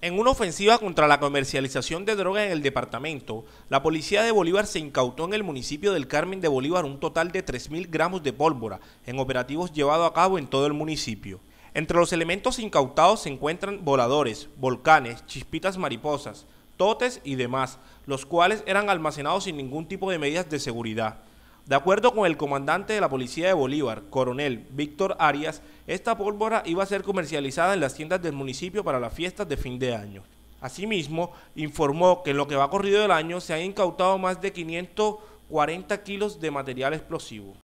En una ofensiva contra la comercialización de droga en el departamento, la policía de Bolívar se incautó en el municipio del Carmen de Bolívar un total de 3.000 gramos de pólvora en operativos llevados a cabo en todo el municipio. Entre los elementos incautados se encuentran voladores, volcanes, chispitas mariposas, totes y demás, los cuales eran almacenados sin ningún tipo de medidas de seguridad. De acuerdo con el comandante de la Policía de Bolívar, coronel Víctor Arias, esta pólvora iba a ser comercializada en las tiendas del municipio para las fiestas de fin de año. Asimismo, informó que en lo que va corrido del año se han incautado más de 540 kilos de material explosivo.